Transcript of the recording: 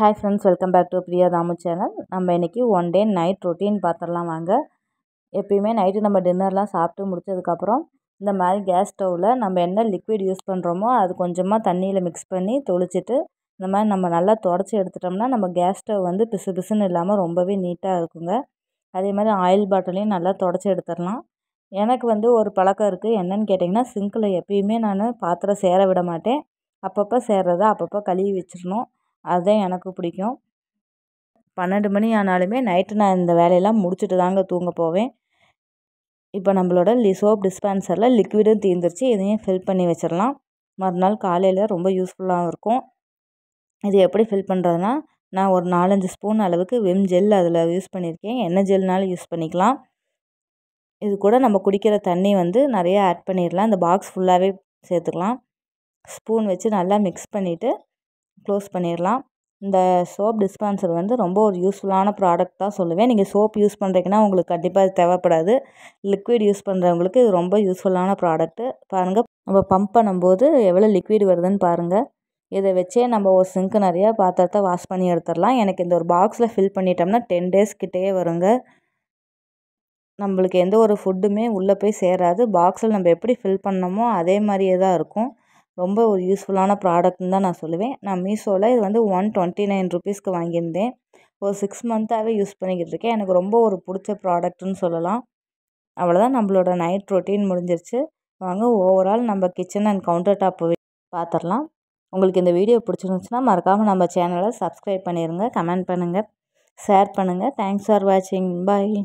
hi friends welcome back to Priya Thamu channel நம்ம இன்றைக்கி one day night routine பார்த்துடலாம் வாங்க எப்பயுமே நைட்டு நம்ம டின்னர்லாம் சாப்பிட்டு முடிச்சதுக்கப்புறம் இந்த மாதிரி கேஸ் ஸ்டவ்வில் நம்ம என்ன லிக்விட் யூஸ் பண்ணுறோமோ அது கொஞ்சமாக தண்ணியில் மிக்ஸ் பண்ணி தொளிச்சிட்டு இந்த மாதிரி நம்ம நல்லா தொடச்சி எடுத்துட்டோம்னா நம்ம கேஸ் ஸ்டவ் வந்து பிசு பிசுன்னு இல்லாமல் ரொம்பவே நீட்டாக இருக்குங்க அதே மாதிரி ஆயில் பாட்டிலையும் நல்லா தொடச்சி எடுத்துடலாம் எனக்கு வந்து ஒரு பழக்கம் இருக்குது என்னன்னு கேட்டிங்கன்னா சிங்கில் எப்பயுமே நான் பாத்திரம் சேர விட மாட்டேன் அப்பப்போ சேர்றதை அப்பப்போ கழுவி வச்சிடணும் அதுதான் எனக்கு பிடிக்கும் பன்னெண்டு மணி ஆனாலுமே நைட்டு நான் இந்த வேலையெல்லாம் முடிச்சுட்டு தாங்க தூங்க போவேன் இப்போ நம்மளோட லி சோப் டிஸ்பென்சரில் லிக்விடும் தீர்ந்துருச்சு இதையும் ஃபில் பண்ணி வச்சிடலாம் மறுநாள் காலையில் ரொம்ப யூஸ்ஃபுல்லாகவும் இருக்கும் இது எப்படி ஃபில் பண்ணுறதுனா நான் ஒரு நாலஞ்சு ஸ்பூன் அளவுக்கு விம் ஜெல் அதில் யூஸ் பண்ணியிருக்கேன் என்ன ஜெல்னாலும் யூஸ் பண்ணிக்கலாம் இது கூட நம்ம குடிக்கிற தண்ணி வந்து நிறையா ஆட் பண்ணிடலாம் இந்த பாக்ஸ் ஃபுல்லாகவே சேர்த்துக்கலாம் ஸ்பூன் வச்சு நல்லா மிக்ஸ் பண்ணிவிட்டு க்ளோஸ் பண்ணிடலாம் இந்த சோப் டிஸ்பென்சர் வந்து ரொம்ப ஒரு யூஸ்ஃபுல்லான ப்ராடக்ட் தான் சொல்லுவேன் நீங்கள் சோப் யூஸ் பண்ணுறீங்கன்னா உங்களுக்கு கண்டிப்பாக இது தேவைப்படாது லிக்விட் யூஸ் பண்ணுறவங்களுக்கு இது ரொம்ப யூஸ்ஃபுல்லான ப்ராடக்ட்டு பாருங்கள் நம்ம பம்ப் பண்ணும்போது எவ்வளோ லிக்விட் வருதுன்னு பாருங்கள் இதை வச்சே நம்ம ஒரு சிங்க்கு நிறையா பாத்திரத்தை வாஷ் பண்ணி எடுத்துடலாம் எனக்கு இந்த ஒரு பாக்ஸில் ஃபில் பண்ணிட்டோம்னா டென் டேஸ் கிட்டேயே வருங்க நம்மளுக்கு எந்த ஒரு ஃபுட்டுமே உள்ளே போய் சேராது பாக்ஸில் நம்ம எப்படி ஃபில் பண்ணோமோ அதே மாதிரியே தான் இருக்கும் ரொம்ப ஒரு யூஸ்ஃபுல்லான ப்ராடக்ட்னு தான் நான் சொல்லுவேன் நான் மீஷோவில் இது வந்து ஒன் டுவெண்ட்டி நைன் ருபீஸ்க்கு வாங்கியிருந்தேன் ஒரு சிக்ஸ் மந்த்தாகவே யூஸ் பண்ணிக்கிட்டு இருக்கேன் எனக்கு ரொம்ப ஒரு பிடிச்ச ப்ராடக்ட்டுன்னு சொல்லலாம் அவ்வளோதான் நம்மளோட நைட் ரொட்டீன் முடிஞ்சிருச்சு வாங்க ஓவரால் நம்ம கிச்சன் அண்ட் கவுண்டர் டாப் பார்த்துடலாம் உங்களுக்கு இந்த வீடியோ பிடிச்சிருந்துச்சுன்னா மறக்காமல் நம்ம சேனலை சப்ஸ்கிரைப் பண்ணிடுங்க கமெண்ட் பண்ணுங்கள் ஷேர் பண்ணுங்கள் தேங்க்ஸ் ஃபார் வாட்சிங் பாய்